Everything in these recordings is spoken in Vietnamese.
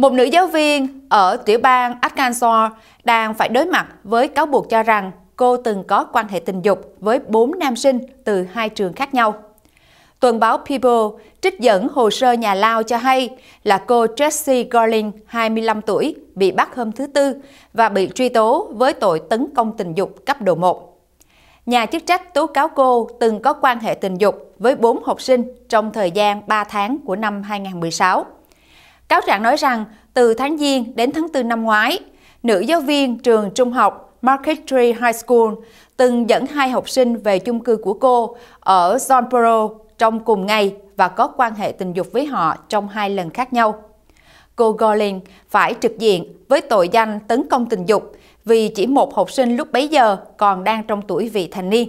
Một nữ giáo viên ở tiểu bang Arkansas đang phải đối mặt với cáo buộc cho rằng cô từng có quan hệ tình dục với 4 nam sinh từ hai trường khác nhau. Tuần báo People trích dẫn hồ sơ nhà Lao cho hay là cô Jessie Garling, 25 tuổi, bị bắt hôm thứ Tư và bị truy tố với tội tấn công tình dục cấp độ 1. Nhà chức trách tố cáo cô từng có quan hệ tình dục với 4 học sinh trong thời gian 3 tháng của năm 2016. Cáo trạng nói rằng, từ tháng Giêng đến tháng 4 năm ngoái, nữ giáo viên trường trung học Market Tree High School từng dẫn hai học sinh về chung cư của cô ở Jonesboro trong cùng ngày và có quan hệ tình dục với họ trong hai lần khác nhau. Cô Golin phải trực diện với tội danh tấn công tình dục vì chỉ một học sinh lúc bấy giờ còn đang trong tuổi vị thành niên.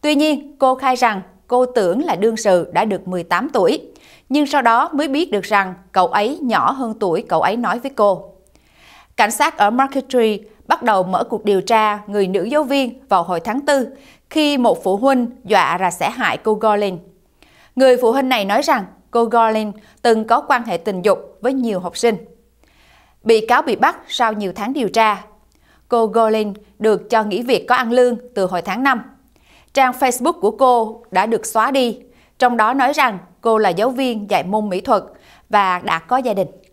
Tuy nhiên, cô khai rằng cô tưởng là đương sự đã được 18 tuổi. Nhưng sau đó mới biết được rằng cậu ấy nhỏ hơn tuổi cậu ấy nói với cô. Cảnh sát ở Marquetry bắt đầu mở cuộc điều tra người nữ giáo viên vào hồi tháng 4 khi một phụ huynh dọa là sẽ hại cô Golin. Người phụ huynh này nói rằng cô Golin từng có quan hệ tình dục với nhiều học sinh. Bị cáo bị bắt sau nhiều tháng điều tra. Cô Golin được cho nghỉ việc có ăn lương từ hồi tháng 5. Trang Facebook của cô đã được xóa đi, trong đó nói rằng cô là giáo viên dạy môn mỹ thuật và đã có gia đình.